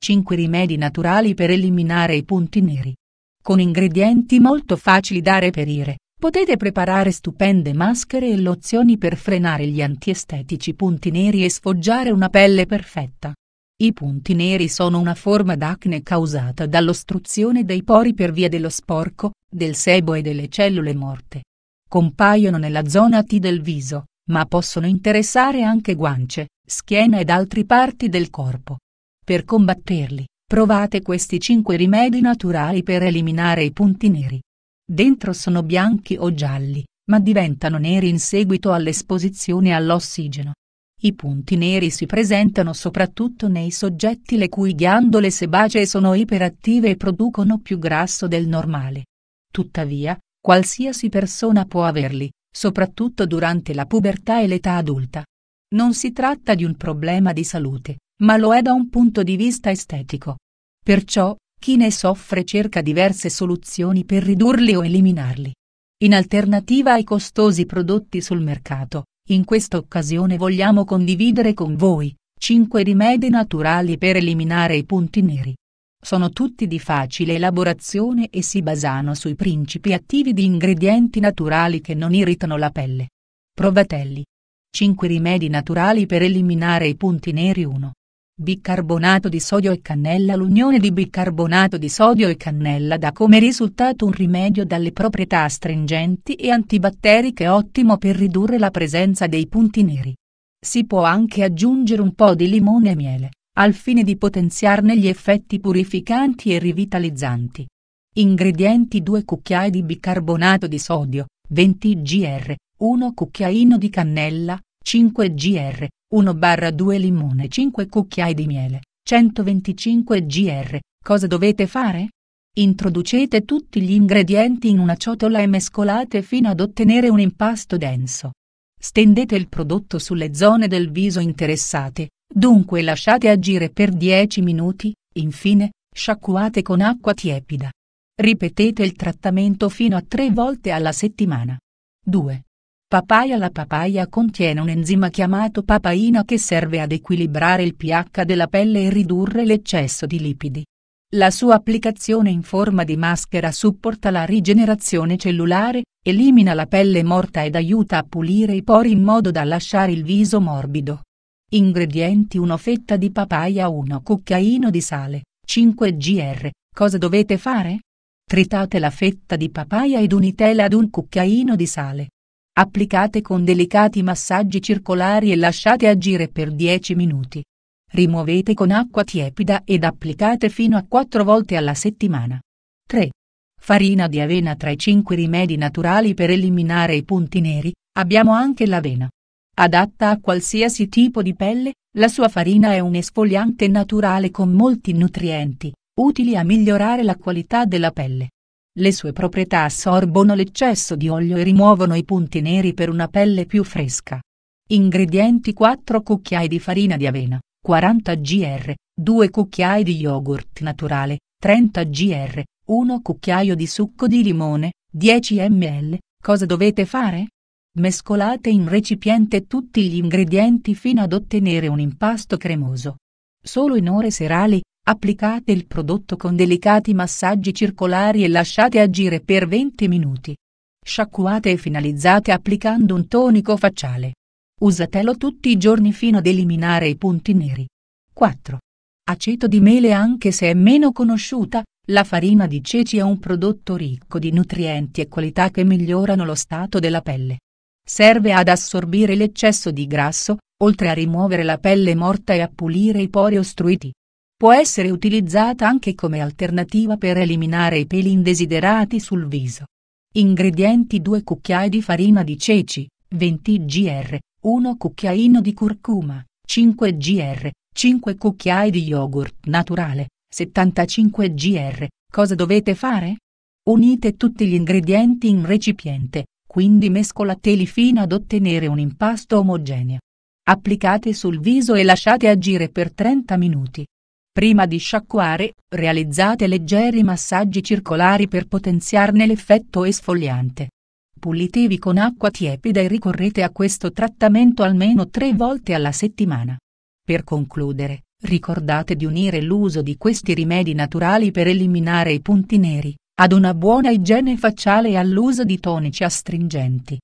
5 rimedi naturali per eliminare i punti neri. Con ingredienti molto facili da reperire, potete preparare stupende maschere e lozioni per frenare gli antiestetici punti neri e sfoggiare una pelle perfetta. I punti neri sono una forma d'acne causata dall'ostruzione dei pori per via dello sporco, del sebo e delle cellule morte. Compaiono nella zona T del viso, ma possono interessare anche guance, schiena ed altre parti del corpo. Per combatterli, provate questi 5 rimedi naturali per eliminare i punti neri. Dentro sono bianchi o gialli, ma diventano neri in seguito all'esposizione all'ossigeno. I punti neri si presentano soprattutto nei soggetti le cui ghiandole sebacee sono iperattive e producono più grasso del normale. Tuttavia, qualsiasi persona può averli, soprattutto durante la pubertà e l'età adulta. Non si tratta di un problema di salute, ma lo è da un punto di vista estetico. Perciò, chi ne soffre cerca diverse soluzioni per ridurli o eliminarli. In alternativa ai costosi prodotti sul mercato, in questa occasione vogliamo condividere con voi 5 rimedi naturali per eliminare i punti neri. Sono tutti di facile elaborazione e si basano sui principi attivi di ingredienti naturali che non irritano la pelle. Provatelli. 5 rimedi naturali per eliminare i punti neri 1. Bicarbonato di sodio e cannella L'unione di bicarbonato di sodio e cannella dà come risultato un rimedio dalle proprietà astringenti e antibatteriche ottimo per ridurre la presenza dei punti neri. Si può anche aggiungere un po' di limone e miele, al fine di potenziarne gli effetti purificanti e rivitalizzanti. Ingredienti 2 cucchiai di bicarbonato di sodio, 20 gr, 1 cucchiaino di cannella, 5 gr, 1-2 limone, 5 cucchiai di miele, 125 gr. Cosa dovete fare? Introducete tutti gli ingredienti in una ciotola e mescolate fino ad ottenere un impasto denso. Stendete il prodotto sulle zone del viso interessate, dunque lasciate agire per 10 minuti, infine, sciacquate con acqua tiepida. Ripetete il trattamento fino a 3 volte alla settimana. 2. Papaya La papaya contiene un enzima chiamato papaina che serve ad equilibrare il pH della pelle e ridurre l'eccesso di lipidi. La sua applicazione in forma di maschera supporta la rigenerazione cellulare, elimina la pelle morta ed aiuta a pulire i pori in modo da lasciare il viso morbido. Ingredienti 1 fetta di papaya 1 cucchiaino di sale, 5 gr. Cosa dovete fare? Tritate la fetta di papaya ed unitela ad un cucchiaino di sale applicate con delicati massaggi circolari e lasciate agire per 10 minuti. Rimuovete con acqua tiepida ed applicate fino a 4 volte alla settimana. 3. Farina di avena Tra i 5 rimedi naturali per eliminare i punti neri, abbiamo anche l'avena. Adatta a qualsiasi tipo di pelle, la sua farina è un esfoliante naturale con molti nutrienti, utili a migliorare la qualità della pelle. Le sue proprietà assorbono l'eccesso di olio e rimuovono i punti neri per una pelle più fresca. Ingredienti 4 cucchiai di farina di avena, 40 gr, 2 cucchiai di yogurt naturale, 30 gr, 1 cucchiaio di succo di limone, 10 ml. Cosa dovete fare? Mescolate in recipiente tutti gli ingredienti fino ad ottenere un impasto cremoso solo in ore serali, applicate il prodotto con delicati massaggi circolari e lasciate agire per 20 minuti. Sciacquate e finalizzate applicando un tonico facciale. Usatelo tutti i giorni fino ad eliminare i punti neri. 4. Aceto di mele anche se è meno conosciuta, la farina di ceci è un prodotto ricco di nutrienti e qualità che migliorano lo stato della pelle. Serve ad assorbire l'eccesso di grasso, oltre a rimuovere la pelle morta e a pulire i pori ostruiti. Può essere utilizzata anche come alternativa per eliminare i peli indesiderati sul viso. Ingredienti 2 cucchiai di farina di ceci, 20 gr, 1 cucchiaino di curcuma, 5 gr, 5 cucchiai di yogurt naturale, 75 gr. Cosa dovete fare? Unite tutti gli ingredienti in recipiente, quindi mescolateli fino ad ottenere un impasto omogeneo. Applicate sul viso e lasciate agire per 30 minuti. Prima di sciacquare, realizzate leggeri massaggi circolari per potenziarne l'effetto esfoliante. Pulitevi con acqua tiepida e ricorrete a questo trattamento almeno tre volte alla settimana. Per concludere, ricordate di unire l'uso di questi rimedi naturali per eliminare i punti neri, ad una buona igiene facciale e all'uso di tonici astringenti.